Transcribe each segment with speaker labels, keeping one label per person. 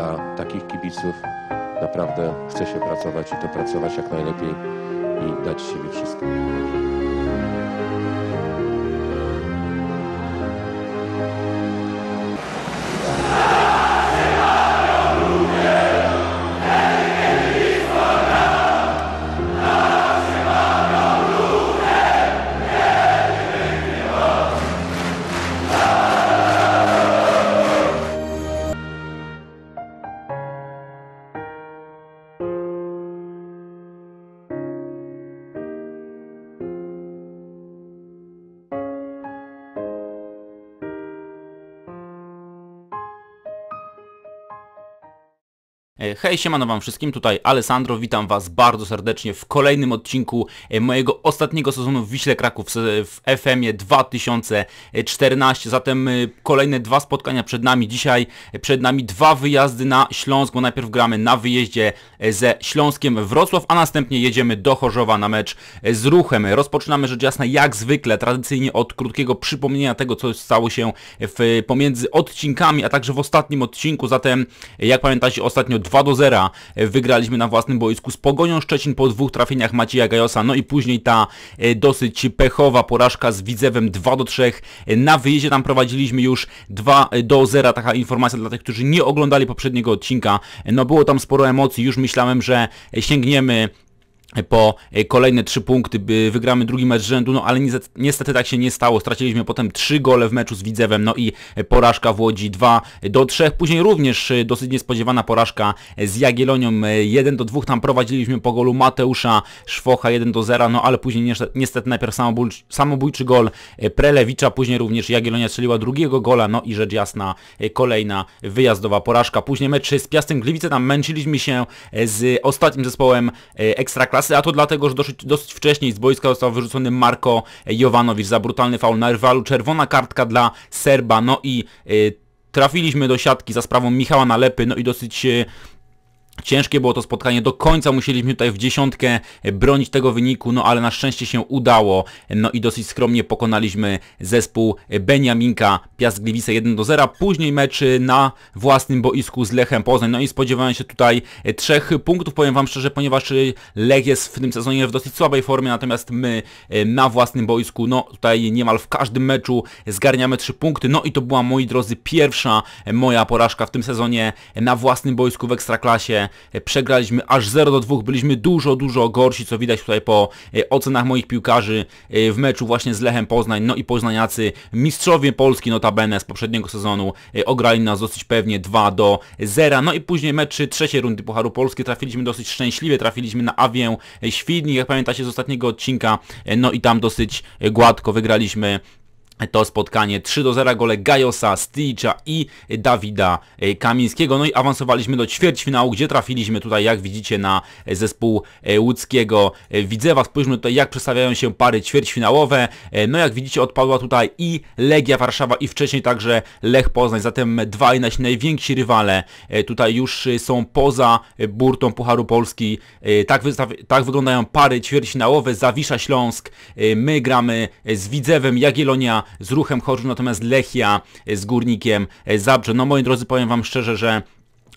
Speaker 1: dla takich kibiców naprawdę chce się pracować i to pracować jak najlepiej i dać siebie wszystko. Hej, siemano wam wszystkim, tutaj Alessandro, witam was bardzo serdecznie w kolejnym odcinku e, mojego ostatniego sezonu w Wiśle Kraków w FM-ie 2014. Zatem e, kolejne dwa spotkania przed nami dzisiaj, e, przed nami dwa wyjazdy na Śląsk, bo najpierw gramy na wyjeździe ze Śląskiem Wrocław, a następnie jedziemy do Chorzowa na mecz z Ruchem. Rozpoczynamy rzecz jasna jak zwykle, tradycyjnie od krótkiego przypomnienia tego, co stało się w, pomiędzy odcinkami, a także w ostatnim odcinku, zatem jak pamiętacie ostatnio dwa do do zera e, wygraliśmy na własnym boisku z Pogonią Szczecin po dwóch trafieniach Macieja Gajosa, no i później ta e, dosyć pechowa porażka z Widzewem 2 do 3 e, na wyjeździe tam prowadziliśmy już 2 do 0, taka informacja dla tych, którzy nie oglądali poprzedniego odcinka, no było tam sporo emocji, już myślałem, że sięgniemy po e, kolejne trzy punkty, by wygramy drugi mecz rzędu, no ale niestety tak się nie stało. Straciliśmy potem trzy gole w meczu z Widzewem, no i e, porażka w Łodzi 2 do 3. Później również e, dosyć niespodziewana porażka z Jagielonią 1 do 2. Tam prowadziliśmy po golu Mateusza Szwocha 1 do 0, no ale później niestety najpierw samobójczy, samobójczy gol Prelewicza, później również Jagielonia strzeliła drugiego gola, no i rzecz jasna kolejna wyjazdowa porażka. Później mecz z Piastem Gliwice, tam męczyliśmy się z ostatnim zespołem Ekstraklasy kasy, a to dlatego, że dosyć, dosyć wcześniej z boiska został wyrzucony Marko Jovanowicz za brutalny faul na rywalu, czerwona kartka dla Serba, no i... Y, trafiliśmy do siatki za sprawą Michała Nalepy, no i dosyć y, Ciężkie było to spotkanie, do końca musieliśmy tutaj w dziesiątkę bronić tego wyniku, no ale na szczęście się udało, no i dosyć skromnie pokonaliśmy zespół Beniaminka piast 1 do 0, później mecz na własnym boisku z Lechem Poznań, no i spodziewałem się tutaj trzech punktów, powiem Wam szczerze, ponieważ Lech jest w tym sezonie w dosyć słabej formie, natomiast my e, na własnym boisku, no tutaj niemal w każdym meczu zgarniamy trzy punkty, no i to była, moi drodzy, pierwsza moja porażka w tym sezonie na własnym boisku w Ekstraklasie, Przegraliśmy aż 0 do 2, byliśmy dużo, dużo gorsi, co widać tutaj po e, ocenach moich piłkarzy e, w meczu właśnie z Lechem Poznań. No i poznaniacy, mistrzowie Polski notabene z poprzedniego sezonu, e, ograli nas dosyć pewnie 2 do 0. No i później meczy trzeciej rundy Pucharu Polski trafiliśmy dosyć szczęśliwie, trafiliśmy na Awię Świdnik, jak pamiętacie z ostatniego odcinka, no i tam dosyć gładko wygraliśmy to spotkanie 3 do 0 gole Gajosa, Sticza i Dawida e, Kamińskiego. No i awansowaliśmy do ćwierćfinału, gdzie trafiliśmy tutaj, jak widzicie, na zespół e, łódzkiego e, Widzewa. Spójrzmy tutaj, jak przedstawiają się pary ćwierćfinałowe. No jak widzicie, odpadła tutaj i Legia Warszawa i wcześniej także Lech Poznań. Zatem i nasi najwięksi rywale tutaj już są poza burtą Pucharu Polski. Tak, tak wyglądają pary ćwierćfinałowe. Zawisza Śląsk, my gramy z Widzewem, Jagiellonia z ruchem Chorzów, natomiast Lechia e, z Górnikiem e, Zabrze. No moi drodzy, powiem Wam szczerze, że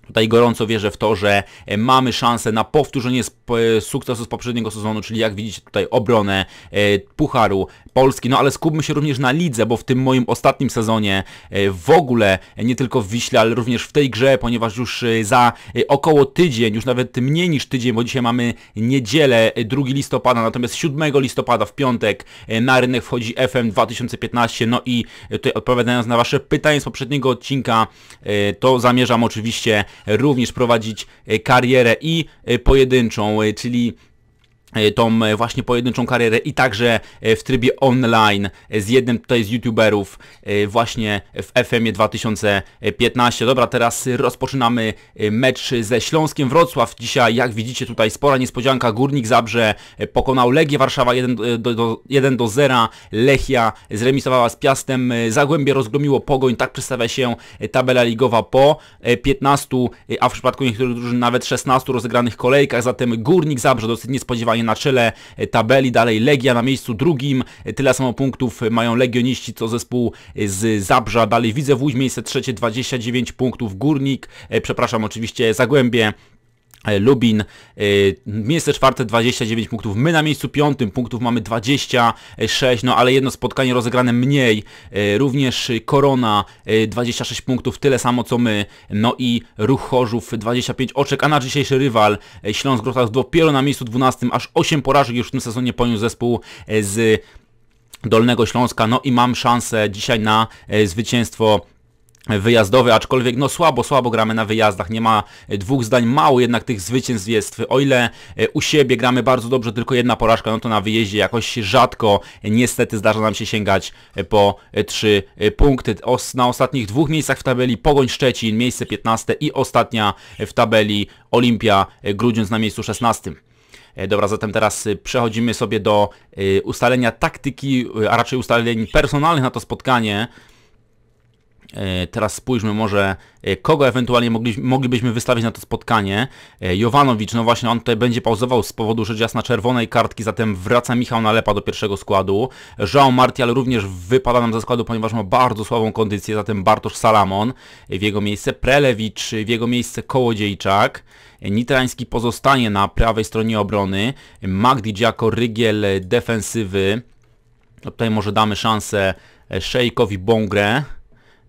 Speaker 1: Tutaj gorąco wierzę w to, że e, mamy szansę na powtórzenie e, sukcesu z poprzedniego sezonu, czyli jak widzicie tutaj obronę e, Pucharu Polski, no ale skupmy się również na lidze, bo w tym moim ostatnim sezonie w ogóle, nie tylko w Wiśle, ale również w tej grze, ponieważ już za około tydzień, już nawet mniej niż tydzień, bo dzisiaj mamy niedzielę 2 listopada, natomiast 7 listopada w piątek na rynek wchodzi FM 2015, no i tutaj odpowiadając na Wasze pytanie z poprzedniego odcinka, to zamierzam oczywiście również prowadzić e, karierę i e, pojedynczą, e, czyli E, tą e, właśnie pojedynczą karierę i także e, w trybie online z jednym tutaj z youtuberów właśnie w FM-ie 2015. Dobra, teraz rozpoczynamy mecz ze Śląskiem Wrocław. Dzisiaj, jak widzicie, tutaj spora niespodzianka. Górnik Zabrze pokonał Legię Warszawa 1 do, do, 1 do 0. Lechia zremisowała z Piastem. Zagłębie rozgromiło Pogoń. Tak przedstawia się tabela ligowa po 15, a w przypadku niektórych drużyn nawet 16 rozegranych kolejkach. Zatem Górnik Zabrze dosyć niespodziewanie aktualnie na czele tabeli, dalej Legia na miejscu drugim, tyle samo punktów mają Legioniści co zespół z Zabrza, dalej Widzę Łódź miejsce trzecie 29 punktów, Górnik, e, przepraszam oczywiście Zagłębie E, Lubin, e, miejsce czwarte 29 punktów, my na miejscu piątym punktów mamy 26, no ale jedno spotkanie rozegrane mniej, e, również Korona 26 punktów, tyle samo co my, no i Ruch Chorzów 25 oczek, a nasz dzisiejszy rywal Śląsk Grotas dopiero na miejscu 12, aż 8 porażek już w tym sezonie poniósł zespół z Dolnego Śląska, no i mam szansę dzisiaj na zwycięstwo wyjazdowy, aczkolwiek no słabo, słabo gramy na wyjazdach, nie ma e, dwóch zdań, mało jednak tych zwycięstw jest. O ile e, u siebie gramy bardzo dobrze, tylko jedna porażka, no to na wyjeździe jakoś rzadko e, niestety zdarza nam się sięgać po trzy punkty. na ostatnich dwóch miejscach w tabeli Pogoń Szczecin, miejsce 15 i ostatnia w tabeli Olimpia Grudziądz na miejscu 16. Dobra, zatem teraz przechodzimy sobie do ustalenia taktyki, a raczej ustaleń personalnych na to spotkanie. E, teraz spójrzmy może, e, kogo ewentualnie mogli, moglibyśmy wystawić na to spotkanie. E, Jovanowicz, no właśnie, on tutaj będzie pauzował z powodu rzecz jasna czerwonej kartki, zatem wraca Michał Nalepa do pierwszego składu. João Martial również wypada nam ze składu, ponieważ ma bardzo słabą kondycję, zatem Bartosz Salamon w jego miejsce, Prelewicz w jego miejsce, Kołodziejczak. Nitrański pozostanie na prawej stronie obrony, Magdi Dziako, Rygiel defensywy. No tutaj może damy szansę Szejkowi Bongre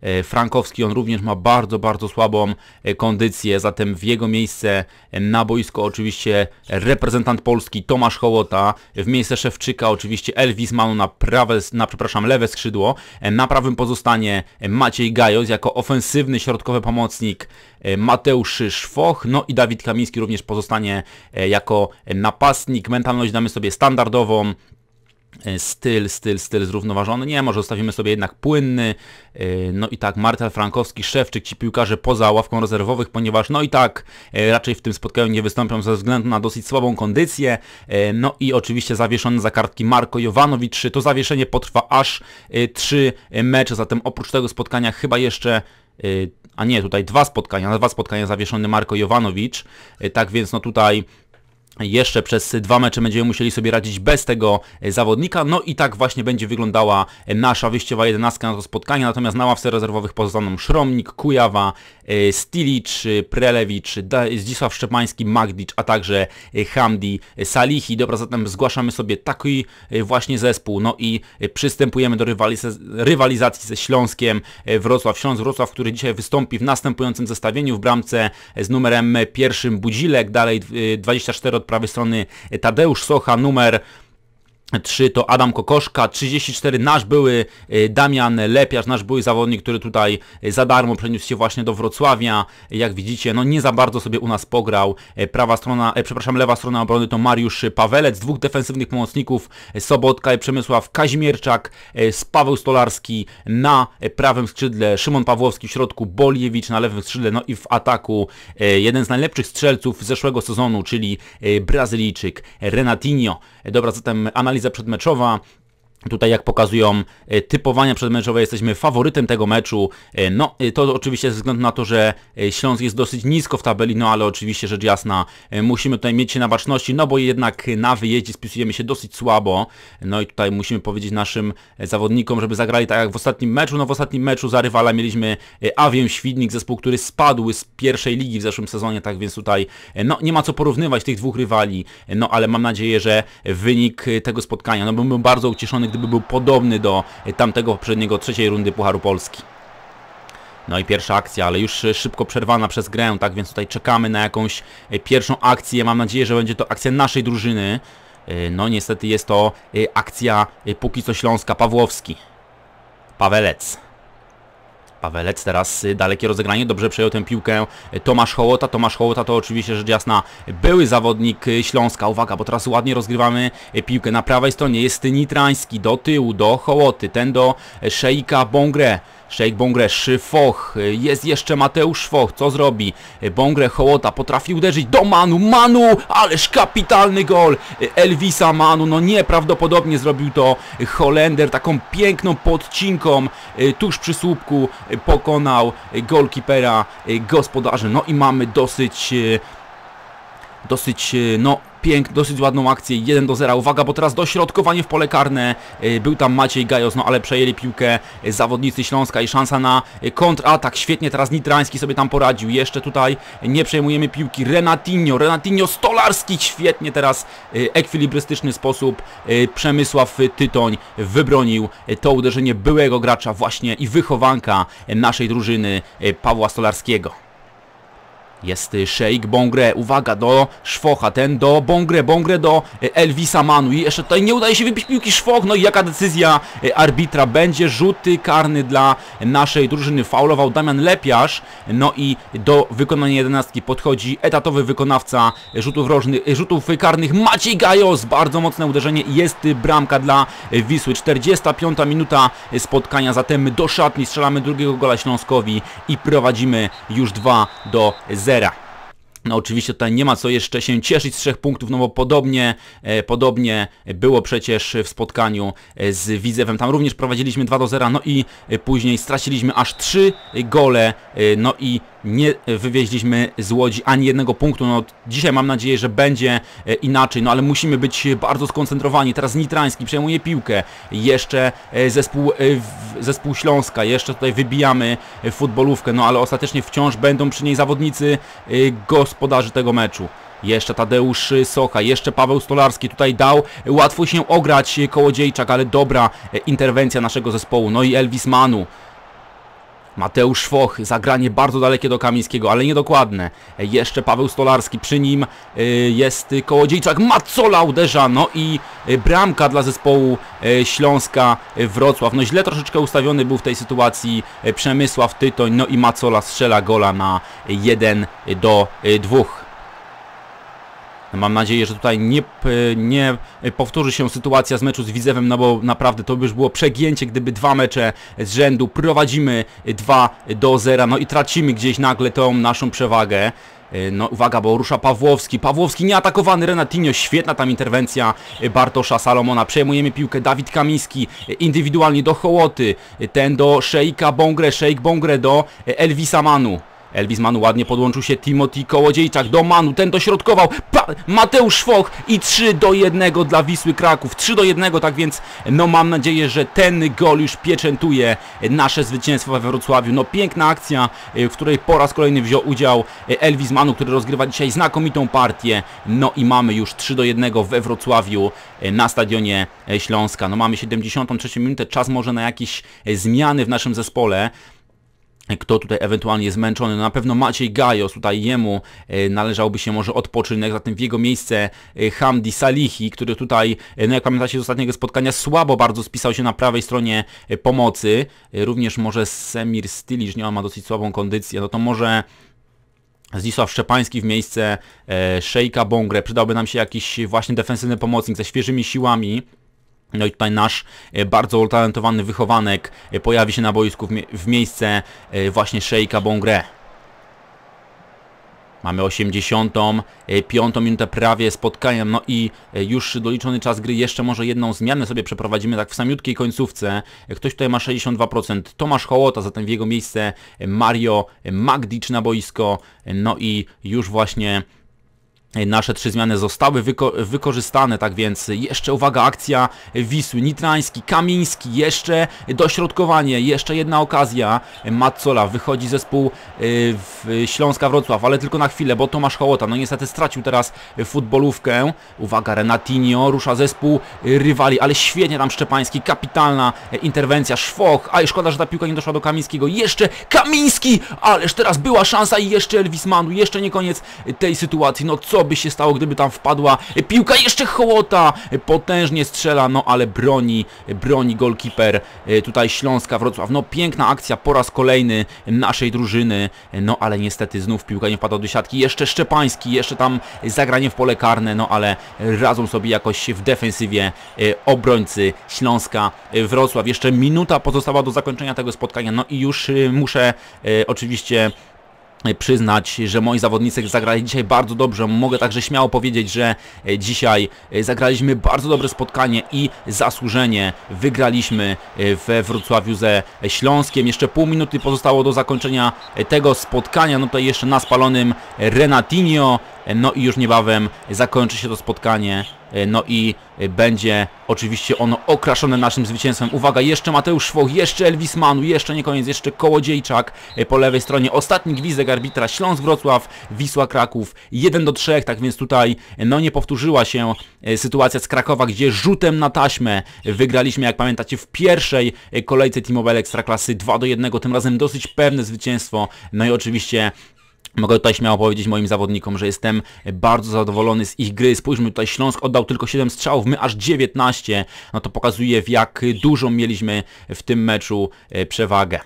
Speaker 1: E, Frankowski, on również ma bardzo, bardzo słabą e, kondycję, zatem w jego miejsce e, na boisko oczywiście reprezentant Polski Tomasz Hołota, w miejsce Szewczyka oczywiście Elvis Manu na prawe, na przepraszam, lewe skrzydło, na prawym pozostanie Maciej Gajos jako ofensywny środkowy pomocnik Mateusz Szwoch, no i Dawid Kamiński również pozostanie jako napastnik. Mentalność damy sobie standardową, E, styl, styl, styl zrównoważony. Nie, może zostawimy sobie jednak płynny. E, no i tak, Martel Frankowski, Szewczyk, ci piłkarze poza ławką rezerwowych, ponieważ no i tak e, raczej w tym spotkaniu nie wystąpią ze względu na dosyć słabą kondycję. No i oczywiście zawieszony za kartki Marko Jovanowicz. To zawieszenie potrwa aż 3 mecze, zatem oprócz tego spotkania chyba jeszcze a nie, tutaj dwa spotkania, na dwa spotkania zawieszony Marko Jovanowicz, tak więc no tutaj jeszcze przez dwa mecze będziemy musieli sobie radzić bez tego e, zawodnika. No i tak właśnie będzie wyglądała e, nasza wyjściowa jedenastka na to spotkanie. Natomiast na ławce rezerwowych pozostaną Szromnik, Kujawa, e, Stilicz, Prelewicz, Zdzisław Szczepański, Magdicz, a także Hamdi Salichi. Dobra, zatem zgłaszamy sobie taki właśnie zespół. No i przystępujemy do rywalizacji ze Śląskiem Wrocław. Śląsk Wrocław, który dzisiaj wystąpi w następującym zestawieniu w bramce z numerem pierwszym Budzilek, dalej 24 od prawej strony Tadeusz Socha, numer 3 to Adam Kokoszka, 34 nasz były y, Damian Lepiarz, nasz były zawodnik, który tutaj y, za darmo przeniósł się właśnie do Wrocławia. Jak widzicie, no nie za bardzo sobie u nas pograł. E, prawa strona, e, przepraszam, lewa strona obrony to Mariusz Pawelec, dwóch defensywnych pomocników e, Sobotka i Przemysław Kazimierczak, Paweł Stolarski na prawym skrzydle, Szymon Pawłowski w środku, Boliewicz na lewym skrzydle, no i w ataku jeden z najlepszych strzelców zeszłego sezonu, czyli Brazylijczyk Renatinho. Dobra, zatem analiza analiza przedmeczowa Tutaj jak pokazują e, typowania przedmeczowe jesteśmy faworytem tego meczu. E, no e, to oczywiście ze względu na to, że Śląsk jest dosyć nisko w tabeli, no ale oczywiście rzecz jasna musimy tutaj mieć się na baczności, no bo jednak na wyjeździe spisujemy się dosyć słabo. No i tutaj musimy powiedzieć naszym zawodnikom, żeby zagrali tak jak w ostatnim meczu. No w ostatnim meczu za rywala mieliśmy Awiem Świdnik, zespół, który spadł z pierwszej ligi w zeszłym sezonie, tak więc tutaj no nie ma co porównywać tych dwóch rywali, no ale mam nadzieję, że wynik tego spotkania, no byłbym bardzo ucieszony, gdyby był podobny do e, tamtego poprzedniego trzeciej rundy Pucharu Polski. No i pierwsza akcja, ale już e, szybko przerwana przez grę, tak więc tutaj czekamy na jakąś e, pierwszą akcję. Mam nadzieję, że będzie to akcja naszej drużyny. No niestety jest to akcja póki co Śląska Pawłowski. Pawelec. Pawelec teraz y, dalekie rozegranie, dobrze przejął tę piłkę y, Tomasz Hołota. Tomasz Hołota to oczywiście rzecz jasna były zawodnik y, Śląska. Uwaga, bo teraz ładnie rozgrywamy piłkę. Na prawej stronie jest Nitrański, do tyłu, do Hołoty, ten do Szejka Bongre. Szejk Bongre, Foch, jest jeszcze Mateusz Foch, co zrobi? Bongre, Hołota, potrafi uderzyć do Manu, Manu, ależ kapitalny gol Elvisa Manu, no nieprawdopodobnie zrobił to Holender, taką piękną podcinką e, tuż przy słupku e, pokonał e, golkipera gospodarzy, no i mamy dosyć dosyć, e, no, pięk, dosyć ładną akcję, 1 do 0, uwaga, bo teraz dośrodkowanie w pole karne, e, był tam Maciej Gajos, no ale przejęli piłkę e, zawodnicy Śląska i szansa na kontratak, świetnie teraz Nitrański sobie tam poradził, jeszcze tutaj nie przejmujemy piłki, Renatinho, Renatinho Stolarski, świetnie teraz ekwilibrystyczny sposób Przemysław Tytoń wybronił to uderzenie byłego gracza właśnie i wychowanka naszej drużyny Pawła Stolarskiego. Jest Sheik Bongre, uwaga do Szwocha, ten do Bongre, Bongre do e, Elvisa i Jeszcze tutaj nie udaje się wybić piłki Szwoch, no i jaka decyzja e, arbitra będzie. Rzuty karny dla naszej drużyny, faulował Damian Lepiarz, no i do wykonania jedenastki podchodzi etatowy wykonawca rzutów, rożny, e, rzutów karnych Maciej Gajos. Bardzo mocne uderzenie, jest bramka dla Wisły. 45 minuta spotkania, zatem do szatni strzelamy drugiego gola Śląskowi i prowadzimy już 2 do 0 lidera. No oczywiście tutaj nie ma co jeszcze się cieszyć z trzech punktów, no bo podobnie, e, podobnie było przecież w spotkaniu e, z Widzewem. Tam również prowadziliśmy 2 do 0, no i e, później straciliśmy aż 3 gole, e, no i nie wywieźliśmy z Łodzi ani jednego punktu. No, dzisiaj mam nadzieję, że będzie e, inaczej, no ale musimy być bardzo skoncentrowani. Teraz Nitrański przejmuje piłkę. Jeszcze e, zespół, e, zespół Śląska, jeszcze tutaj wybijamy futbolówkę, no ale ostatecznie wciąż będą przy niej zawodnicy gospodarzy tego meczu. Jeszcze Tadeusz Socha. jeszcze Paweł Stolarski tutaj dał. Łatwo się ograć Kołodziejczak, ale dobra interwencja naszego zespołu. No i Elvis Manu. Mateusz Foch, zagranie bardzo dalekie do Kamińskiego, ale niedokładne. Jeszcze Paweł Stolarski, przy nim y, jest Kołodziejczak, Macola uderza, no i y, bramka dla zespołu y, Śląska Wrocław. No źle troszeczkę ustawiony był w tej sytuacji Przemysław Tytoń, no i Macola strzela gola na 1 do 2. Mam nadzieję, że tutaj nie, nie powtórzy się sytuacja z meczu z Widzewem, no bo naprawdę to by już było przegięcie, gdyby dwa mecze z rzędu prowadzimy 2 do 0, no i tracimy gdzieś nagle tą naszą przewagę. E, no uwaga, bo rusza Pawłowski. Pawłowski nieatakowany, Renatinho, świetna tam interwencja Bartosza Salomona. Przejmujemy piłkę, Dawid Kamiński e, indywidualnie do Hołoty, e, ten do Szejka Bongre, Szejk Bongre do Elvisa Manu. Elvis Manu ładnie podłączył się Timothy Kołodziejczak do Manu, ten dośrodkował, pa, Mateusz Szwoch i 3 do 1 dla Wisły Kraków, 3 do 1, tak więc no mam nadzieję, że ten gol już pieczętuje nasze zwycięstwo we Wrocławiu. No piękna akcja, y, w której po raz kolejny wziął udział y, Elvis Manu, który rozgrywa dzisiaj znakomitą partię, no i mamy już 3 do 1 we Wrocławiu y, na stadionie Śląska. No mamy 73 minutę, czas może na jakieś zmiany w naszym zespole kto tutaj ewentualnie jest zmęczony. No na pewno Maciej Gajos, tutaj jemu e, należałby się może odpoczynek, zatem w jego miejsce e, Hamdi Salihi, który tutaj, e, no jak pamiętacie z ostatniego spotkania, słabo bardzo spisał się na prawej stronie pomocy. Również może Semir Stylisz, nie on ma dosyć słabą kondycję, no to może Zdzisław Szczepański w miejsce Szejka Bongre. Przydałby nam się jakiś właśnie defensywny pomocnik ze świeżymi siłami. No i tutaj nasz e, bardzo utalentowany wychowanek e, pojawi się na boisku w miejsce e, właśnie Sheikha Bongre. Mamy 85 minutę prawie spotkaniem, no i już doliczony czas gry, jeszcze może jedną zmianę sobie przeprowadzimy tak w samiutkiej końcówce. Ktoś tutaj ma 62%, Tomasz Hołota, zatem w jego miejsce Mario Magdicz na boisko, no i już właśnie Nasze trzy zmiany zostały wyko wykorzystane, tak więc jeszcze uwaga, akcja Wisły, Nitrański, Kamiński, jeszcze dośrodkowanie, jeszcze jedna okazja Matzola wychodzi zespół y, w Śląska Wrocław, ale tylko na chwilę, bo Tomasz Hołota, no niestety stracił teraz futbolówkę, uwaga, Renatinio, rusza zespół y, rywali, ale świetnie tam Szczepański, kapitalna e, interwencja, Szwoch, a szkoda, że ta piłka nie doszła do Kamińskiego, jeszcze Kamiński, ależ teraz była szansa i jeszcze Elvis Manu, jeszcze nie koniec y, tej sytuacji, no co by się stało, gdyby tam wpadła piłka, jeszcze Hołota, potężnie strzela, no ale broni, broni golkiper e, tutaj Śląska Wrocław, no piękna akcja po raz kolejny naszej drużyny, no ale niestety znów piłka nie wpadła do siatki, jeszcze Szczepański, jeszcze tam zagranie w pole karne, no ale radzą sobie jakoś w defensywie e, obrońcy Śląska e, Wrocław, jeszcze minuta pozostała do zakończenia tego spotkania, no i już muszę oczywiście przyznać, że moi zawodnicy zagrali dzisiaj bardzo dobrze. Mogę także śmiało powiedzieć, że e, dzisiaj e, zagraliśmy bardzo dobre spotkanie i zasłużenie wygraliśmy e, we Wrocławiu ze Śląskiem. Jeszcze pół minuty pozostało do zakończenia tego spotkania. No tutaj jeszcze na spalonym Renatinho. No i już niebawem zakończy się to spotkanie. E, no i będzie oczywiście ono okraszone naszym zwycięstwem. Uwaga, jeszcze Mateusz Szwoch, jeszcze Elvis Manu, jeszcze nie koniec, jeszcze Kołodziejczak e, po lewej stronie. Ostatni gwizdek arbitra Śląsk-Wrocław, Wisła-Kraków 1 do 3, tak więc tutaj e, no nie powtórzyła się sytuacja z Krakowa, gdzie rzutem na taśmę wygraliśmy, jak pamiętacie, w pierwszej kolejce T-Mobile Ekstraklasy 2 do 1, tym razem dosyć pewne zwycięstwo. No i oczywiście Mogę tutaj śmiało powiedzieć moim zawodnikom, że jestem bardzo zadowolony z ich gry. Spójrzmy tutaj, Śląsk oddał tylko 7 strzałów, my aż 19. No to pokazuje w jak dużą mieliśmy w tym meczu e, przewagę.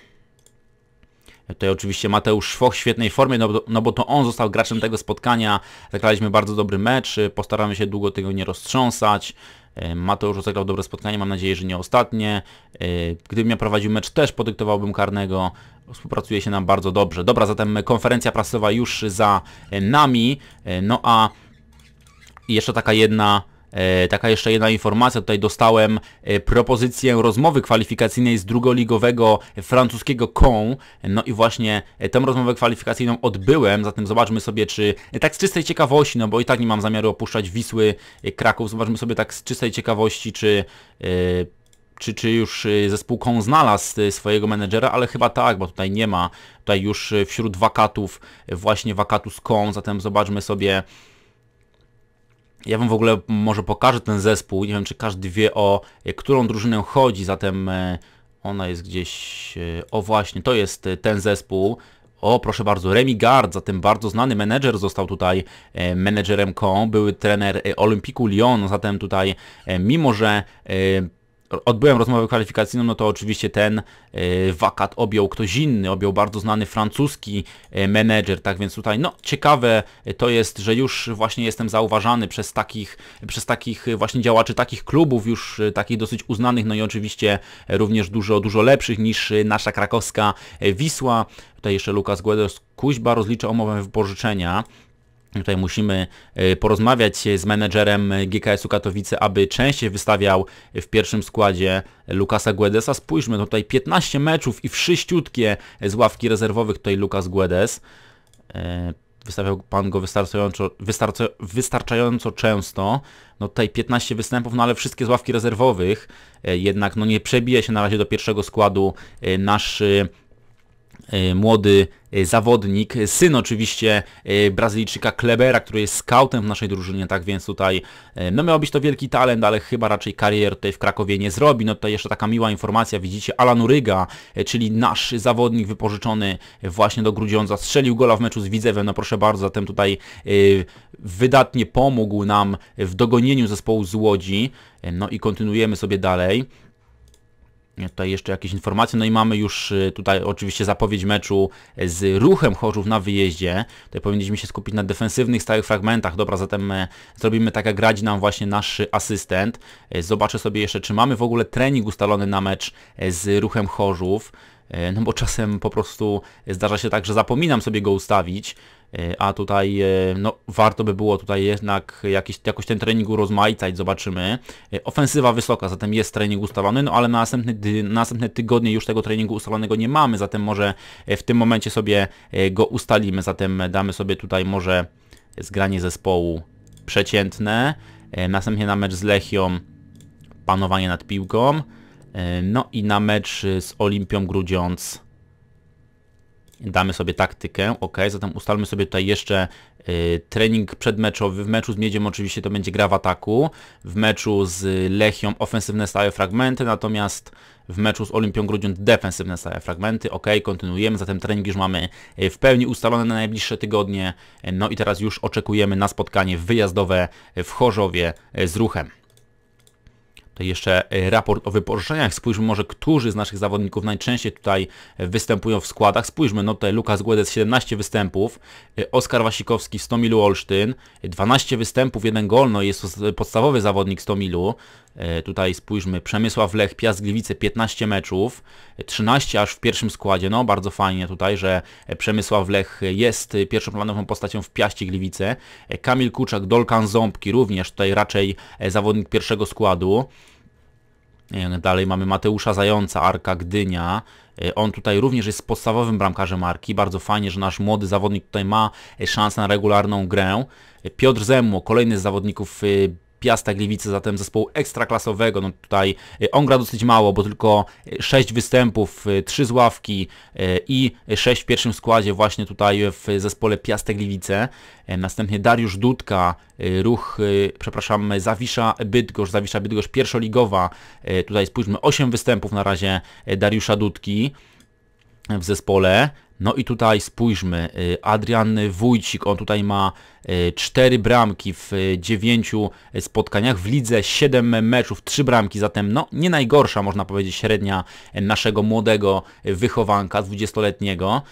Speaker 1: Tutaj oczywiście Mateusz Szwoch w świetnej formie, no bo, no bo to on został graczem tego spotkania. Zagraliśmy bardzo dobry mecz, e, postaramy się długo tego nie roztrząsać już e, rozegrał dobre spotkanie, mam nadzieję, że nie ostatnie. E, gdybym ja prowadził mecz, też podyktowałbym karnego. Współpracuje się nam bardzo dobrze. Dobra, zatem konferencja prasowa już za e, nami. No a jeszcze taka jedna E, taka jeszcze jedna informacja, tutaj dostałem e, propozycję rozmowy kwalifikacyjnej z drugoligowego francuskiego Caen, no i właśnie e, tę rozmowę kwalifikacyjną odbyłem, zatem zobaczmy sobie, czy tak z czystej ciekawości, no bo i tak nie mam zamiaru opuszczać Wisły Kraków, zobaczmy sobie tak z czystej ciekawości, czy czy, czy już zespół Kon znalazł swojego menedżera, ale chyba tak, bo tutaj nie ma, tutaj już wśród wakatów właśnie wakatu z Kon, zatem zobaczmy sobie ja Wam w ogóle może pokażę ten zespół. Nie wiem, czy każdy wie o e, którą drużynę chodzi, zatem e, ona jest gdzieś... E, o właśnie, to jest ten zespół. O, proszę bardzo, Remy Gard, zatem bardzo znany menedżer został tutaj menedżerem KON, były trener Olympiku Lyon, zatem tutaj mimo, że odbyłem rozmowę kwalifikacyjną, no to oczywiście ten e, wakat objął ktoś inny, objął bardzo znany francuski e, menedżer, tak więc tutaj no ciekawe to jest, że już właśnie jestem zauważany przez takich, przez takich właśnie działaczy takich klubów, już takich dosyć uznanych, no i oczywiście również dużo, dużo lepszych niż nasza krakowska Wisła. Tutaj jeszcze Lukas Guedes Kuźba rozlicza umowę wypożyczenia. Tutaj musimy e, porozmawiać z menedżerem GKS-u Katowice, aby częściej wystawiał w pierwszym składzie Lukasa Guedesa. Spójrzmy, no tutaj 15 meczów i wszyściutkie z ławki rezerwowych tutaj Lukas Guedes. E, wystawiał pan go wystarczająco, wystarczająco często. No tutaj 15 występów, no ale wszystkie z ławki rezerwowych. E, jednak no nie przebije się na razie do pierwszego składu nasz Y, młody y, zawodnik, syn oczywiście y, Brazylijczyka Klebera, który jest scoutem w naszej drużynie, tak więc tutaj no miał być to wielki talent, ale chyba raczej karierę tutaj w Krakowie nie zrobi. No tutaj jeszcze taka miła informacja, widzicie Alan Uryga, czyli nasz zawodnik wypożyczony właśnie do Grudziądza, strzelił gola w meczu z Widzewem, no proszę bardzo, zatem tutaj wydatnie pomógł nam w dogonieniu zespołu z Łodzi. No i kontynuujemy sobie dalej. Tutaj jeszcze jakieś informacje. No i mamy już y, tutaj oczywiście zapowiedź meczu e, z ruchem Chorzów na wyjeździe. Tutaj powinniśmy się skupić na defensywnych stałych fragmentach. Dobra, zatem e, zrobimy tak, jak radzi nam właśnie nasz asystent. E, zobaczę sobie jeszcze, czy mamy w ogóle trening ustalony na mecz z ruchem Chorzów no bo czasem po prostu zdarza się tak, że zapominam sobie go ustawić, E, a tutaj e, no, warto by było tutaj jednak jakiś, jakoś ten trening urozmaicać, zobaczymy. E, ofensywa wysoka, zatem jest trening ustalony, no ale na następny, następne tygodnie już tego treningu ustalonego nie mamy, zatem może w tym momencie sobie go ustalimy, zatem damy sobie tutaj może zgranie zespołu przeciętne, następnie na mecz z Lechią panowanie nad piłką, no i na mecz z Olimpią Grudziądz damy sobie taktykę, ok, zatem ustalmy sobie tutaj jeszcze y, trening przedmeczowy, w meczu z Miedziem oczywiście to będzie gra w ataku, w meczu z Lechią ofensywne stałe fragmenty, natomiast w meczu z Olimpią Grudziądz defensywne stałe fragmenty, ok, kontynuujemy, zatem trening już mamy y, w pełni ustalony na najbliższe tygodnie, no i teraz już oczekujemy na spotkanie wyjazdowe w Chorzowie y, z Ruchem. Tutaj jeszcze e, raport o wypożyczeniach. Spójrzmy może, którzy z naszych zawodników najczęściej tutaj e, występują w składach. Spójrzmy, no tutaj Lukas Guedes 17 występów, e, Oskar Wasikowski w Stomilu Olsztyn, 12 występów, jeden gol, no jest to podstawowy zawodnik Stomilu, E, tutaj spójrzmy, Przemysław Lech, Piast Gliwice 15 meczów, 13 aż w pierwszym składzie, no bardzo fajnie tutaj, że Przemysław Lech jest pierwszoplanową postacią w Piaście Gliwice. E, Kamil Kuczak, Dolkan Ząbki również tutaj raczej e, zawodnik pierwszego składu. No, dalej mamy Mateusza Zająca, Arka Gdynia. On tutaj również jest podstawowym bramkarzem Arki. Bardzo fajnie, że nasz młody zawodnik tutaj ma szansę na regularną grę. Piotr Zemu kolejny z zawodników Piasta Gliwice, zatem zespołu ekstraklasowego. No tutaj y, on gra dosyć mało, bo tylko 6 y, występów, 3 y, z ławki i 6 w pierwszym składzie właśnie tutaj w zespole Piasta Gliwice. E, następnie Dariusz Dudka, ruch, przepraszam, Zawisza Bydgoszcz, Zawisza Bydgoszcz pierwszoligowa. E, tutaj spójrzmy, 8 występów na razie e, Dariusza Dudki w zespole. No i tutaj spójrzmy, y, Adrian Wójcik, on tutaj ma 4 y, bramki w 9 y, spotkaniach, w lidze 7 meczów, 3 bramki, zatem no nie najgorsza można powiedzieć średnia naszego młodego wychowanka, 20-letniego.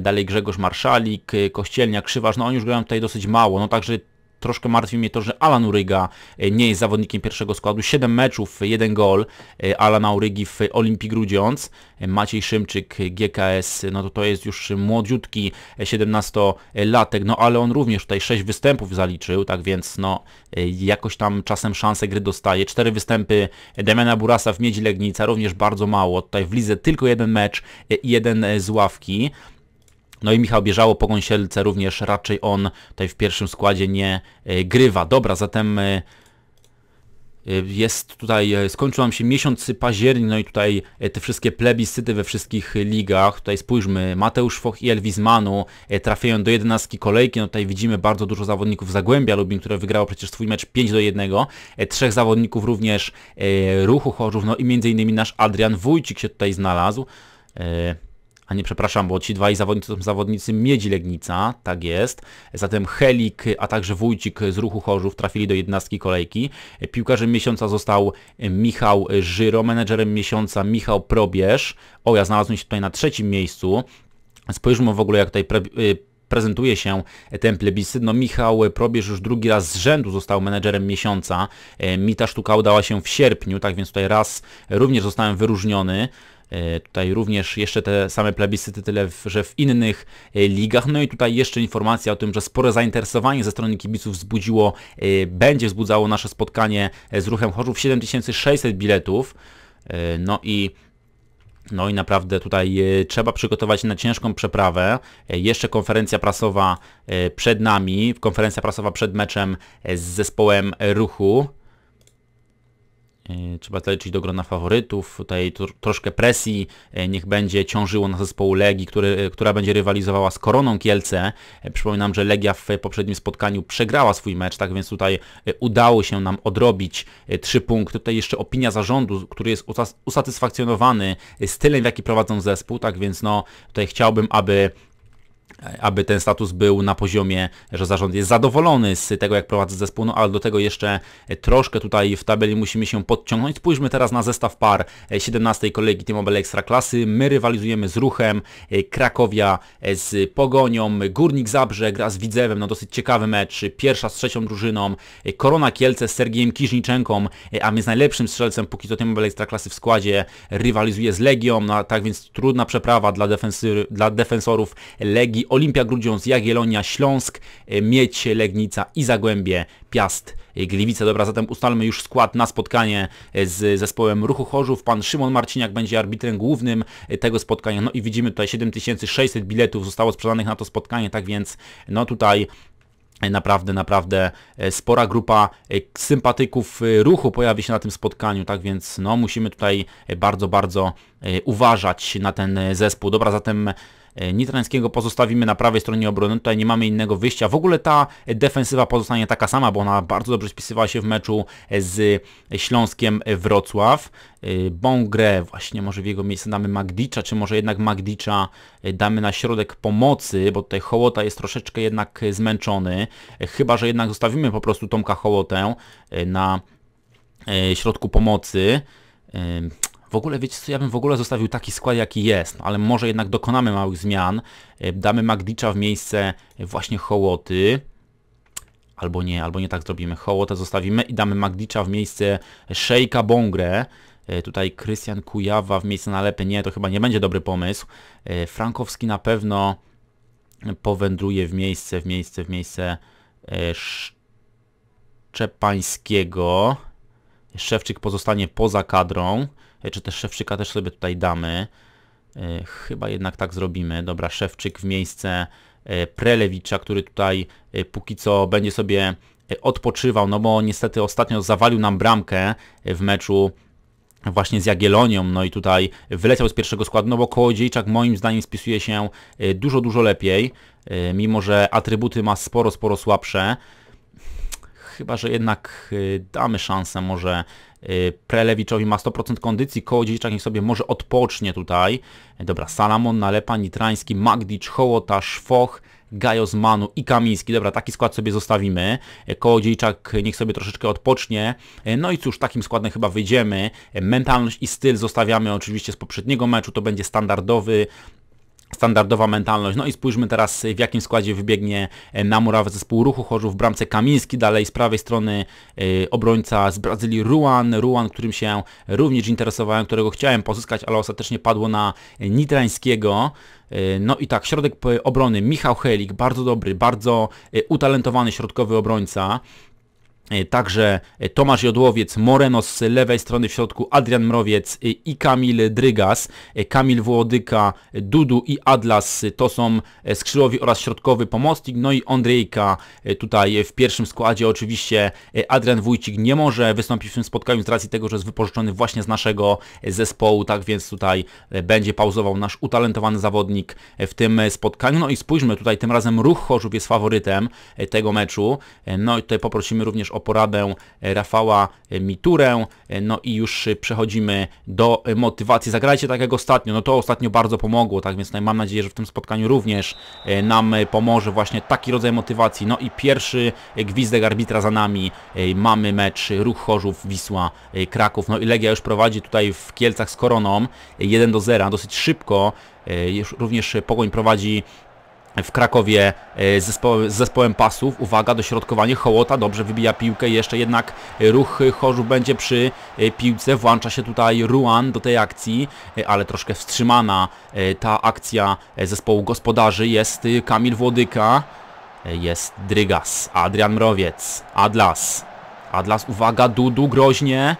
Speaker 1: Dalej Grzegorz Marszalik, Kościelnia, Krzyważ. no oni już grają tutaj dosyć mało, no także troszkę martwi mnie to, że Alan Uryga e, nie jest zawodnikiem pierwszego składu. 7 meczów, 1 e, gol e, Alana Urygi w Olimpii Grudziądz. Maciej Szymczyk, GKS, no to to jest już młodziutki 17-latek, no ale on również tutaj 6 występów zaliczył, tak więc no jakoś tam czasem szansę gry dostaje. 4 występy Demena Burasa w Miedzi Legnica, również bardzo mało. Tutaj w lidze tylko jeden mecz i jeden z ławki. No i Michał Bierzało, Pogoń Sielce również raczej on tutaj w pierwszym składzie nie e, grywa. Dobra, zatem e, e, jest tutaj, skończył nam się miesiąc październik, no i tutaj te wszystkie plebiscyty we wszystkich ligach, tutaj spójrzmy, Mateusz Foch i Elvis Manu trafiają do 11 kolejki, no tutaj widzimy bardzo dużo zawodników Zagłębia Lubin, które wygrało przecież swój mecz 5 do 1, trzech zawodników również Ruchu Chorzów, no i między innymi nasz Adrian Wójcik się tutaj znalazł a nie przepraszam, bo ci dwaj zawodnicy to są zawodnicy Miedzi Legnica, tak jest. Zatem Helik, a także Wójcik z Ruchu Chorzów trafili do jednastki kolejki. Piłkarzem miesiąca został Michał Żyro, menedżerem miesiąca Michał Probierz. O, ja znalazłem się tutaj na trzecim miejscu. Spójrzmy w ogóle jak tutaj pre y, prezentuje się ten plebiscyt. No Michał Probierz już drugi raz z rzędu został menedżerem miesiąca. E, Mi ta sztuka udała się w sierpniu, tak więc tutaj raz również zostałem wyróżniony. E, tutaj również jeszcze te same plebiscyty, tyle że w innych e, ligach. No i tutaj jeszcze informacja o tym, że spore zainteresowanie ze strony kibiców wzbudziło, e, będzie wzbudzało nasze spotkanie z ruchem Chorzów 7600 biletów. No i no i naprawdę tutaj trzeba przygotować na ciężką przeprawę. Jeszcze konferencja prasowa przed nami, konferencja prasowa przed meczem z zespołem ruchu. E, trzeba zaliczyć do grona faworytów, tutaj troszkę presji e, niech będzie ciążyło na zespołu Legii, który, e, która będzie rywalizowała z Koroną Kielce. Przypominam, że Legia w poprzednim spotkaniu przegrała swój mecz, tak więc tutaj udało się nam odrobić trzy punkty. Tutaj jeszcze opinia zarządu, który jest usatysfakcjonowany stylem, w jaki prowadzą zespół, tak więc no tutaj chciałbym, aby aby ten status był na poziomie, że zarząd jest zadowolony z tego, jak prowadzę zespół, no ale do tego jeszcze troszkę tutaj w tabeli musimy się podciągnąć. Spójrzmy teraz na zestaw par 17 kolegi T-Mobile Ekstraklasy. My rywalizujemy z Ruchem, Krakowia z Pogonią, Górnik Zabrze gra z Widzewem, no dosyć ciekawy mecz, pierwsza z trzecią drużyną, Korona Kielce z Sergiem Kiżniczenką, a my z najlepszym strzelcem póki co T-Mobile Ekstraklasy w składzie rywalizuje z Legią, no, tak więc trudna przeprawa dla, dla defensorów Legii Olimpia Grudziądz, Jagiellonia, Śląsk, e, Miedź, Legnica i Zagłębie, Piast, e, Gliwice. Dobra, zatem ustalmy już skład na spotkanie e, z zespołem Ruchu Chorzów. Pan Szymon Marciniak będzie arbitrem głównym tego spotkania. No i widzimy tutaj 7600 biletów zostało sprzedanych na to spotkanie, tak więc no tutaj naprawdę, naprawdę spora grupa sympatyków ruchu pojawi się na tym spotkaniu, tak więc no musimy tutaj bardzo, bardzo uważać na ten zespół. Dobra, zatem E, Nitrańskiego pozostawimy na prawej stronie obrony, tutaj nie mamy innego wyjścia. W ogóle ta defensywa pozostanie taka sama, bo ona bardzo dobrze spisywała się w meczu e, z Śląskiem Wrocław. E, Bągrę, właśnie może w jego miejsce damy Magdicza, czy może jednak Magdicza damy na środek pomocy, bo tutaj Hołota jest troszeczkę jednak zmęczony. Chyba, że jednak zostawimy po prostu Tomka Hołotę na środku pomocy. W ogóle wiecie co, ja bym w ogóle zostawił taki skład jaki jest, no, ale może jednak dokonamy małych zmian. E, damy Magdicza w miejsce e, właśnie Hołoty. Albo nie, albo nie tak zrobimy. Hołotę zostawimy i damy Magdicza w miejsce Szejka Bongre. Tutaj Krystian Kujawa w miejsce nalepy. Nie, to chyba nie będzie dobry pomysł. E, Frankowski na pewno powędruje w miejsce, w miejsce, w miejsce Szczepańskiego. Szewczyk pozostanie poza kadrą. E, czy też szewczyka też sobie tutaj damy. E, chyba jednak tak zrobimy. Dobra, szewczyk w miejsce e, Prelewicza, który tutaj póki co będzie sobie odpoczywał, no bo niestety ostatnio zawalił nam bramkę w meczu właśnie z Jagielonią, no i tutaj wyleciał z pierwszego składu, no bo Kołodziejczak moim zdaniem spisuje się dużo, dużo lepiej, mimo że atrybuty ma sporo, sporo słabsze. Chyba, że jednak damy szansę może Y, Prelewiczowi ma 100% kondycji, Kołodziejczak niech sobie może odpocznie tutaj. Dobra, Salamon, Nalepa, Nitrański, Magdicz, Hołota, Szwoch, Gajos Manu i Kamiński. Dobra, taki skład sobie zostawimy. Y, Kołodziejczak niech sobie troszeczkę odpocznie. Y, no i cóż, takim składem chyba wyjdziemy. Mentalność i styl zostawiamy oczywiście z poprzedniego meczu. To będzie standardowy standardowa mentalność. No i spójrzmy teraz w jakim składzie wybiegnie e, na murawę zespół ruchu Chorzów w bramce Kamiński, dalej z prawej strony e, obrońca z Brazylii Ruan, Ruan, którym się również interesowałem, którego chciałem pozyskać, ale ostatecznie padło na Nitrańskiego. E, no i tak, środek obrony Michał Helik, bardzo dobry, bardzo utalentowany środkowy obrońca. E, także e, Tomasz Jodłowiec, Moreno z lewej strony w środku, Adrian Mrowiec e, i Kamil Drygas, Kamil Włodyka, Dudu i Adlas to są skrzydłowi oraz środkowy pomocnik, no i Andrzejka tutaj w pierwszym składzie oczywiście Adrian Wójcik nie może wystąpić w tym spotkaniu z racji tego, że jest wypożyczony właśnie z naszego zespołu, tak więc tutaj będzie pauzował nasz utalentowany zawodnik w tym spotkaniu. No i spójrzmy tutaj, tym razem Ruch Chorzów jest faworytem tego meczu, no i tutaj poprosimy również o poradę e, Rafała e, Miturę. E, no i już przechodzimy do motywacji. Zagrajcie tak jak ostatnio. No to ostatnio bardzo pomogło, tak więc no, mam nadzieję, że w tym spotkaniu również nam pomoże właśnie taki rodzaj motywacji. No i pierwszy gwizdek arbitra za nami. Mamy mecz Ruch Chorzów, Wisła, Kraków. No i Legia już prowadzi tutaj w Kielcach z Koroną 1 do 0. Dosyć szybko. Również Pogoń prowadzi w Krakowie e, z zespołem, pasów. Uwaga, dośrodkowanie Hołota, dobrze wybija piłkę, jeszcze jednak ruch Chorzów będzie przy e, piłce. Włącza się tutaj Ruan do tej akcji, e, ale troszkę wstrzymana ta akcja zespołu gospodarzy. Jest Kamil Włodyka, jest Drygas, Adrian Mrowiec, Adlas. Adlas, uwaga, Dudu groźnie.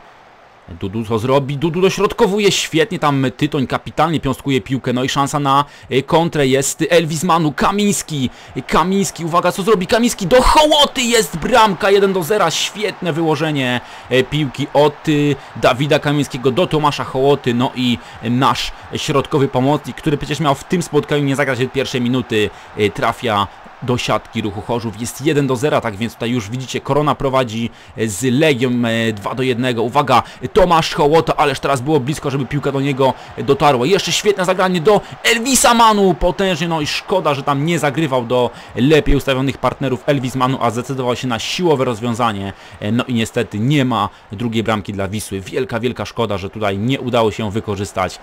Speaker 1: Dudu co zrobi? Dudu dośrodkowuje świetnie, tam Tytoń kapitalnie piąstkuje piłkę, no i szansa na e, kontrę jest Elvis Manu, Kamiński, e, Kamiński, uwaga co zrobi Kamiński, do hołoty jest bramka, 1 do 0, świetne wyłożenie e, piłki od y, Dawida Kamińskiego do Tomasza Hołoty, no i nasz środkowy pomocnik, który przecież miał w tym spotkaniu nie zagrać od pierwszej minuty, trafia do siatki ruchu Chorzów. Jest 1 do 0, tak więc tutaj już widzicie, Korona prowadzi e, z Legią 2 e, do 1. Uwaga, Tomasz Hołota, ależ teraz było blisko, żeby piłka do niego e, dotarła. Jeszcze świetne zagranie do Elvisa Manu, potężnie, no i szkoda, że tam nie zagrywał do lepiej ustawionych partnerów Elvis Manu, a zdecydował się na siłowe rozwiązanie. No i niestety nie ma drugiej bramki dla Wisły. Wielka, wielka szkoda, że tutaj nie udało się wykorzystać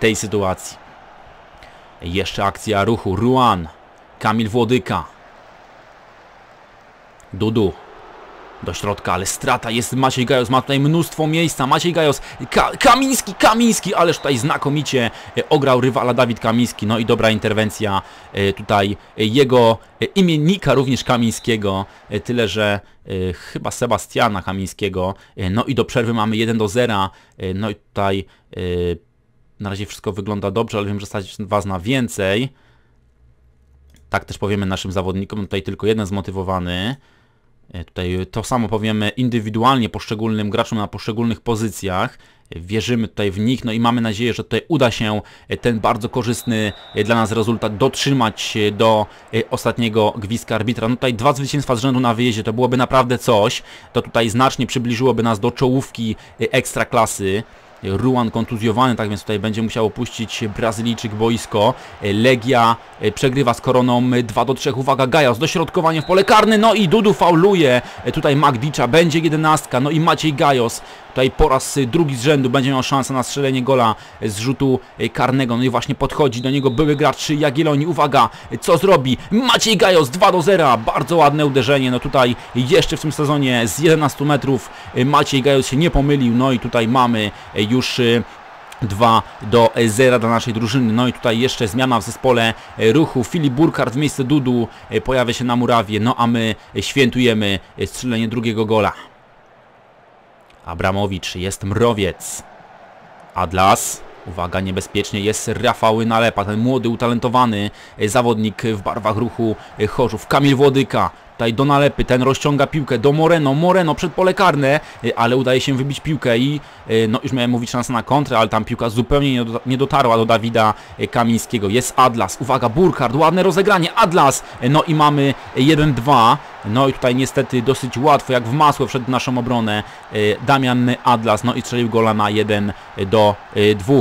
Speaker 1: tej sytuacji. Jeszcze akcja ruchu. Ruan Kamil Włodyka. Dudu. Do środka, ale strata jest Maciej Gajos, ma tutaj mnóstwo miejsca, Maciej Gajos, Ka Kamiński, Kamiński, ależ tutaj znakomicie e, ograł rywala Dawid Kamiński, no i dobra interwencja e, tutaj e, jego imiennika również Kamińskiego, tyle że chyba Sebastiana Kamińskiego, no i do przerwy mamy 1 do 0, no i tutaj na razie wszystko wygląda dobrze, ale wiem, że stać Was na więcej, tak też powiemy naszym zawodnikom, tutaj tylko jeden zmotywowany. E, tutaj to samo powiemy indywidualnie poszczególnym graczom na poszczególnych pozycjach. Wierzymy tutaj w nich, no i mamy nadzieję, że tutaj uda się e, ten bardzo korzystny e, dla nas rezultat dotrzymać do ostatniego gwizdka arbitra. No tutaj dwa zwycięstwa z rzędu na wyjeździe to byłoby naprawdę coś. To tutaj znacznie przybliżyłoby nas do czołówki ekstra klasy. Ruan kontuzjowany, tak więc tutaj będzie musiał opuścić Brazylijczyk boisko. Legia e, przegrywa z Koroną 2 e, do 3. Uwaga, Gajos, dośrodkowanie w pole karne. No i Dudu fauluje. E, tutaj Magdicza będzie jedenastka. No i Maciej Gajos Tutaj po raz drugi z rzędu będzie miał szansę na strzelenie gola z rzutu karnego. No i właśnie podchodzi do niego były gracz Jagieloni. Uwaga, co zrobi? Maciej Gajos 2 do 0. Bardzo ładne uderzenie. No tutaj jeszcze w tym sezonie z 11 metrów Maciej Gajos się nie pomylił. No i tutaj mamy już 2 y, do 0 dla naszej drużyny. No i tutaj jeszcze zmiana w zespole ruchu. Filip Burkhardt w miejsce Dudu pojawia się na murawie. No a my świętujemy strzelenie drugiego gola. Abramowicz, jest Mrowiec. Adlas, uwaga, niebezpiecznie, jest Rafał Nalepa, ten młody, utalentowany zawodnik w barwach ruchu Chorzów. Kamil Włodyka, Tutaj do nalepy, ten rozciąga piłkę do Moreno, Moreno przed pole karne, y, ale udaje się wybić piłkę i y, no już miałem mówić szansę na kontrę, ale tam piłka zupełnie nie dotarła do Dawida y, Kamińskiego. Jest Adlas, uwaga Burkhardt, ładne rozegranie, Adlas, no i mamy 1-2. No i tutaj niestety dosyć łatwo, jak w masło wszedł w naszą obronę Damian Adlas, no i strzelił gola na 1 do 2.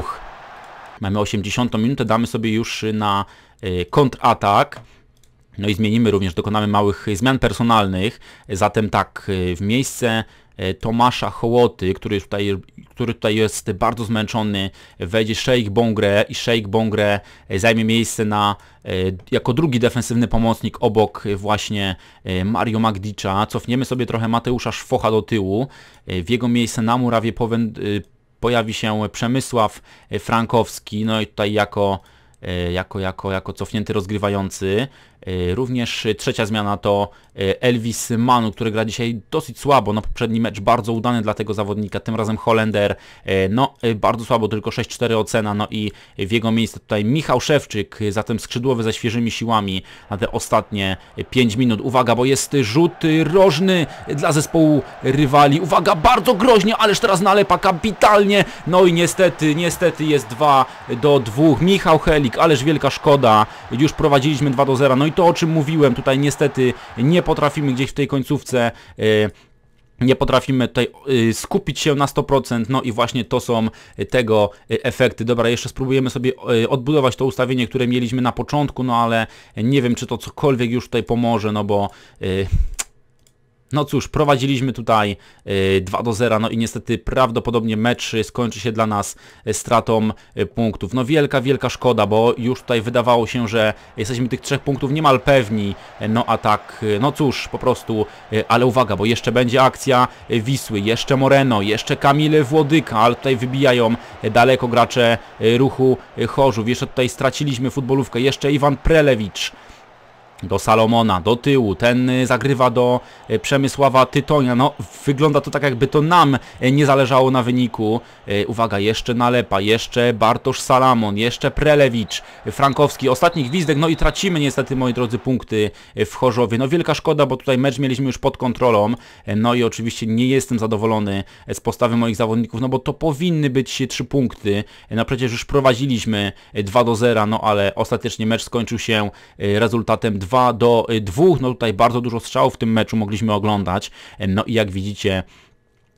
Speaker 1: Mamy 80 minutę, damy sobie już na kontratak. No i zmienimy również, dokonamy małych zmian personalnych. Zatem tak, y, w miejsce y, Tomasza Hołoty, który tutaj, który tutaj jest bardzo zmęczony, wejdzie Sheikh Bongre i Sheikh Bongre y, zajmie miejsce na, jako drugi defensywny pomocnik obok właśnie Mario Magdicza. Cofniemy sobie trochę Mateusza Szwocha do tyłu. W jego miejsce na murawie pojawi się Przemysław Frankowski, no i tutaj jako jako, jako, jako cofnięty rozgrywający. Y, również trzecia zmiana to y, Elvis Manu, który gra dzisiaj dosyć słabo. No poprzedni mecz bardzo udany dla tego zawodnika, tym razem Holender. Y, no bardzo słabo, tylko 6-4 ocena. No i w jego miejsce tutaj Michał Szewczyk, zatem skrzydłowy ze świeżymi siłami na te ostatnie 5 minut. Uwaga, bo jest rzut rożny dla zespołu rywali. Uwaga, bardzo groźnie, ależ teraz nalepa kapitalnie. No i niestety, niestety jest 2 do 2. Michał Helik, ależ wielka szkoda. Już prowadziliśmy 2 do 0. No i to, o czym mówiłem, tutaj niestety nie potrafimy gdzieś w tej końcówce y, nie potrafimy tutaj y, skupić się na 100%, no i właśnie to są y, tego efekty. Dobra, jeszcze spróbujemy sobie odbudować to ustawienie, które mieliśmy na początku, no ale nie wiem, czy to cokolwiek już tutaj pomoże, no bo no cóż, prowadziliśmy tutaj 2 y, do 0, no i niestety prawdopodobnie mecz skończy się dla nas y, stratą y, punktów. No wielka, wielka szkoda, bo już tutaj wydawało się, że jesteśmy tych trzech punktów niemal pewni, no a tak, no cóż, po prostu, ale uwaga, bo jeszcze będzie akcja Wisły, jeszcze Moreno, jeszcze Kamil Włodyka, ale tutaj wybijają daleko gracze ruchu Chorzów, jeszcze tutaj straciliśmy futbolówkę, jeszcze Iwan Prelewicz, do Salomona, do tyłu, ten y, zagrywa do y, Przemysława Tytonia, no wygląda to tak jakby to nam y, nie zależało na wyniku. Uwaga, jeszcze Nalepa, jeszcze Bartosz Salamon, jeszcze Prelewicz, Frankowski, ostatni gwizdek, no i tracimy niestety moi drodzy punkty w Chorzowie. No wielka szkoda, bo tutaj mecz mieliśmy już pod kontrolą, no i oczywiście nie jestem zadowolony z postawy moich zawodników, no bo to powinny być trzy punkty, no przecież już prowadziliśmy 2 do 0, no ale ostatecznie mecz skończył się rezultatem 2 do 2. Y, no tutaj bardzo dużo strzałów w tym meczu mogliśmy oglądać. E, no i jak widzicie,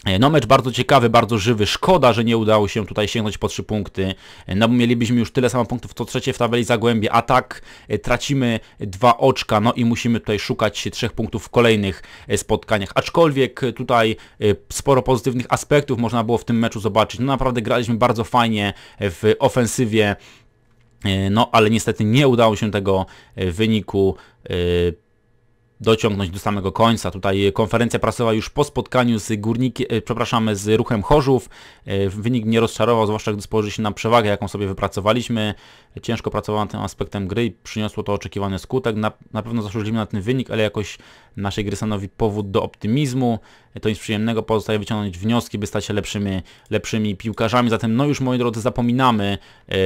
Speaker 1: e, no mecz bardzo ciekawy, bardzo żywy. Szkoda, że nie udało się tutaj sięgnąć po trzy punkty. E, no bo mielibyśmy już tyle samo punktów co trzecie w tabeli Zagłębie, a tak tracimy dwa oczka, no i musimy tutaj szukać trzech punktów w kolejnych spotkaniach. Aczkolwiek tutaj sporo pozytywnych aspektów można było w tym meczu zobaczyć. No naprawdę graliśmy bardzo fajnie w ofensywie. E, no ale niestety nie udało się tego e, wyniku e, dociągnąć do samego końca. Tutaj konferencja prasowa już po spotkaniu z górnikiem, przepraszam, z ruchem Chorzów. Wynik mnie rozczarował, zwłaszcza gdy spojrzy się na przewagę, jaką sobie wypracowaliśmy. Ciężko pracowałem nad tym aspektem gry i przyniosło to oczekiwany skutek. Na, na pewno zasłużyliśmy na ten wynik, ale jakoś naszej gry stanowi powód do optymizmu. To nic przyjemnego, pozostaje wyciągnąć wnioski, by stać się lepszymi, lepszymi piłkarzami. Zatem no już moi drodzy zapominamy. Yy,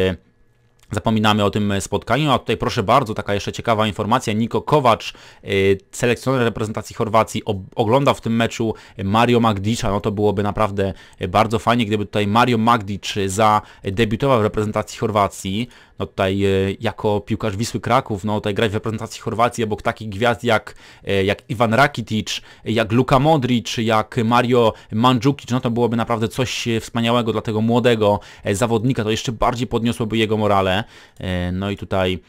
Speaker 1: Zapominamy o tym e, spotkaniu, a tutaj proszę bardzo, taka jeszcze ciekawa informacja, Niko Kowacz, e, selekcjoner reprezentacji Chorwacji, ogląda w tym meczu Mario Magdicza, no to byłoby naprawdę e, bardzo fajnie, gdyby tutaj Mario Magdicz zadebiutował w reprezentacji Chorwacji, no tutaj jako piłkarz Wisły Kraków, no tutaj grać w reprezentacji Chorwacji obok takich gwiazd jak, jak Iwan Rakitic, jak Luka Modric, jak Mario Mandzukic, no to byłoby naprawdę coś wspaniałego dla tego młodego zawodnika, to jeszcze bardziej podniosłoby jego morale. E, no i tutaj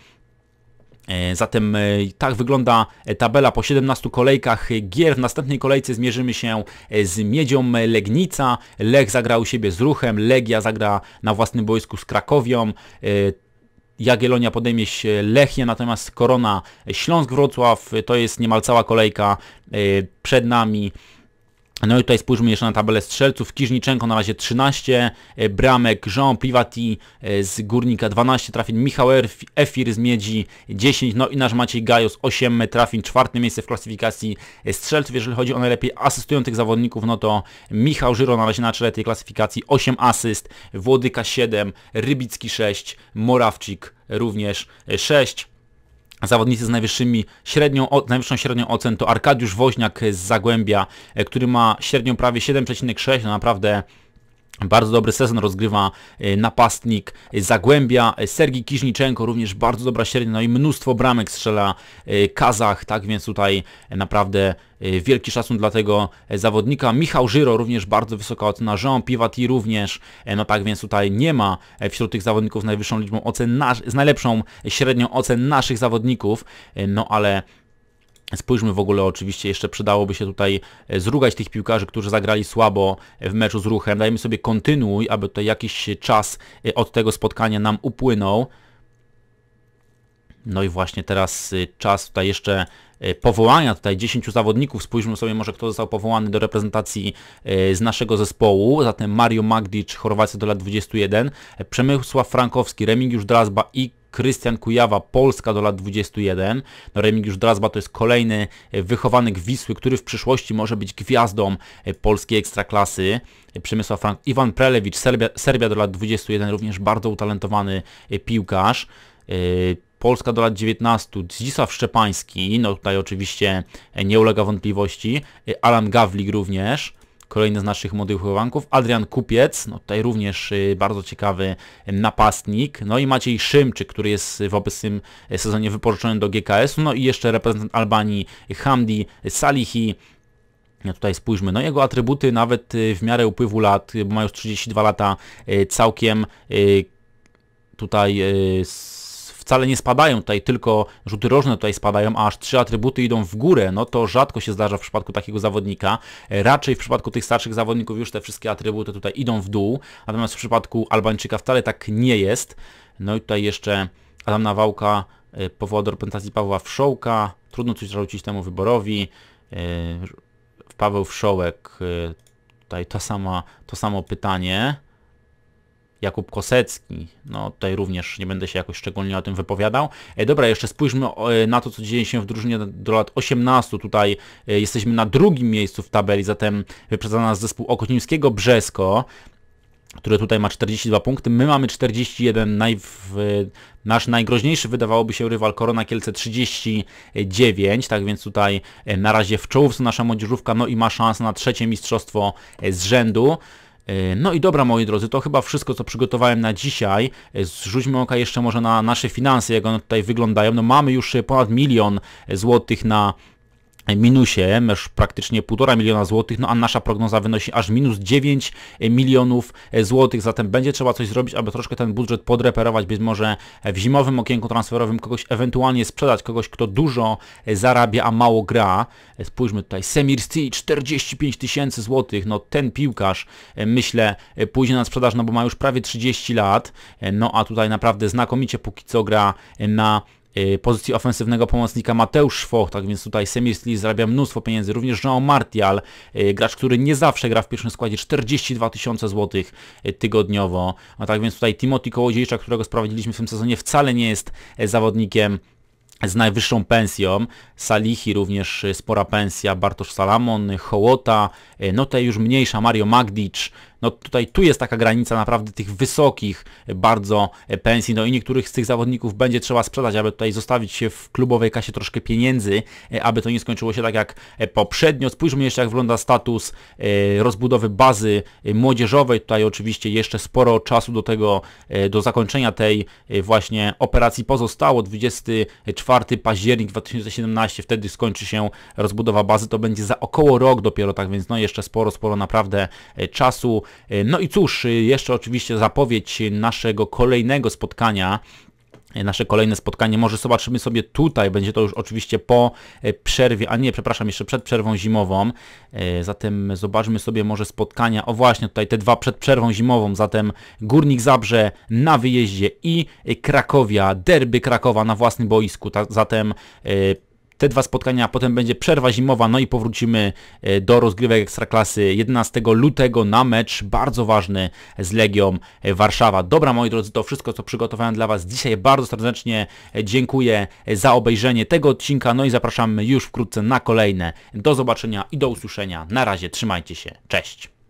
Speaker 1: e, Zatem e, tak wygląda tabela po 17 kolejkach gier. W następnej kolejce zmierzymy się z Miedzią Legnica. Lech zagra u siebie z Ruchem, Legia zagra na własnym boisku z Krakowią. Jagielonia podejmie się Lechie, natomiast Korona Śląsk Wrocław to jest niemal cała kolejka przed nami. No i tutaj spójrzmy jeszcze na tabelę strzelców. Kiżniczenko na razie 13, e, Bramek, Jean Privati e, z Górnika 12 trafień, Michał Efir z Miedzi 10, no i nasz Maciej Gajos 8 trafień, czwarte miejsce w klasyfikacji e, strzelców. Jeżeli chodzi o najlepiej asystujących zawodników, no to Michał Żyro na razie na czele tej klasyfikacji 8 asyst, Włodyka 7, Rybicki 6, Morawczyk również 6. Zawodnicy z najwyższymi średnią, najwyższą średnią ocen to Arkadiusz Woźniak z Zagłębia, e, który ma średnią prawie 7,6, no naprawdę bardzo dobry sezon rozgrywa e, napastnik Zagłębia. E, Sergi Kiżniczenko również bardzo dobra średnia, no i mnóstwo bramek strzela e, Kazach, tak więc tutaj naprawdę wielki szacun dla tego zawodnika. Michał Żyro również bardzo wysoka ocena, Jean Piwati również, no tak więc tutaj nie ma wśród tych zawodników z najwyższą liczbą ocen, z najlepszą średnią ocen naszych zawodników, no ale Spójrzmy w ogóle oczywiście, jeszcze przydałoby się tutaj e, zrugać tych piłkarzy, którzy zagrali słabo e, w meczu z ruchem. Dajmy sobie kontynuuj, aby tutaj jakiś czas e, od tego spotkania nam upłynął. No i właśnie teraz czas tutaj jeszcze powołania tutaj 10 zawodników. Spójrzmy sobie może, kto został powołany do reprezentacji z naszego zespołu. Zatem Mario Magdic, Chorwacja do lat 21, Przemysław Frankowski, Remigiusz Drazba i Krystian Kujawa, Polska do lat 21. No Remigiusz Drazba to jest kolejny e, wychowanek Wisły, który w przyszłości może być gwiazdą e, polskiej ekstraklasy. E, Przemysław Frank, Iwan Prelewicz, Serbia, Serbia do lat 21, również bardzo utalentowany piłkarz. Polska do lat 19, Zdzisław Szczepański, no tutaj oczywiście nie ulega wątpliwości, Alan Gawlik również kolejny z naszych młodych chowanków. Adrian Kupiec, no tutaj również y, bardzo ciekawy napastnik. No i Maciej Szymczyk, który jest w obecnym y, sezonie wypożyczony do GKS-u. No i jeszcze reprezentant Albanii Hamdi Salihi, no tutaj spójrzmy, no jego atrybuty nawet y, w miarę upływu lat, bo ma już 32 lata, całkiem tutaj wcale nie spadają tutaj, tylko rzuty rożne tutaj spadają, a aż trzy atrybuty idą w górę, no to rzadko się zdarza w przypadku takiego zawodnika. E, raczej w przypadku tych starszych zawodników już te wszystkie atrybuty tutaj idą w dół, natomiast w przypadku Albańczyka wcale tak nie jest. No i tutaj jeszcze Adam Nawałka e, powoła do reprezentacji Pawła Wszołka, trudno coś zarzucić temu wyborowi. E, Paweł Wszołek, tutaj to, sama, to samo pytanie. Jakub Kosecki. No tutaj również nie będę się jakoś szczególnie o tym wypowiadał. E, dobra, jeszcze spójrzmy e, na to, co dzieje się w drużynie do lat 18. Tutaj e, jesteśmy na drugim miejscu w tabeli, zatem wyprzedza nas zespół Okocińskiego Brzesko który tutaj ma 42 punkty, my mamy 41, nasz najgroźniejszy wydawałoby się rywal Korona Kielce 39, tak więc tutaj e, na razie w czołówce nasza młodzieżówka, no i ma szansę na trzecie mistrzostwo z rzędu. E, no i dobra moi drodzy, to chyba wszystko co przygotowałem na dzisiaj. E, zrzućmy oka jeszcze może na nasze finanse, jak one tutaj wyglądają. No mamy już e, ponad milion złotych na minusie, aż praktycznie 1,5 miliona złotych, no a nasza prognoza wynosi aż minus 9 e, milionów e, złotych, zatem będzie trzeba coś zrobić, aby troszkę ten budżet podreperować, być może e, w zimowym okienku transferowym kogoś ewentualnie sprzedać, kogoś kto dużo zarabia, a mało gra. Spójrzmy tutaj, Semir Sti 45 tysięcy złotych, no ten piłkarz myślę pójdzie na sprzedaż, no bo ma już prawie 30 lat, no a tutaj naprawdę znakomicie póki co gra na Y, pozycji ofensywnego pomocnika Mateusz Szwoch, tak więc tutaj Semirli zarabia mnóstwo pieniędzy, również Jean Martial, y, gracz, który nie zawsze gra w pierwszym składzie, 42 tysiące złotych y, tygodniowo, a no tak więc tutaj Timothy Kołodziejczak, którego sprowadziliśmy w tym sezonie, wcale nie jest zawodnikiem z najwyższą pensją. Salihi również spora pensja, Bartosz Salamon, Hołota, no te już mniejsza, Mario Magdic, no tutaj tu jest taka granica naprawdę tych wysokich bardzo pensji, no i niektórych z tych zawodników będzie trzeba sprzedać, aby tutaj zostawić się w klubowej kasie troszkę pieniędzy, e, aby to nie skończyło się tak jak e, poprzednio. Spójrzmy jeszcze jak wygląda status e, rozbudowy bazy młodzieżowej, tutaj oczywiście jeszcze sporo czasu do tego, do zakończenia tej właśnie operacji pozostało, 24 październik 2017, wtedy skończy się rozbudowa bazy, to będzie za około rok dopiero, tak więc no jeszcze sporo, sporo naprawdę czasu. E, no i cóż, e, jeszcze oczywiście zapowiedź naszego kolejnego spotkania e, nasze kolejne spotkanie. Może zobaczymy sobie tutaj, będzie to już oczywiście po przerwie, a nie, przepraszam, jeszcze przed przerwą zimową. Zatem zobaczmy sobie może spotkania, o właśnie tutaj te dwa przed przerwą zimową, zatem Górnik Zabrze na wyjeździe i Krakowia, derby Krakowa na własnym boisku, zatem te dwa spotkania, potem będzie przerwa zimowa, no i powrócimy e, do rozgrywek Ekstraklasy 11 lutego na mecz bardzo ważny z Legią e, Warszawa. Dobra moi drodzy, to wszystko co przygotowałem dla Was dzisiaj. Bardzo serdecznie e, dziękuję za obejrzenie tego odcinka, no i zapraszamy już wkrótce na kolejne. Do zobaczenia i do usłyszenia. Na razie, trzymajcie się. Cześć!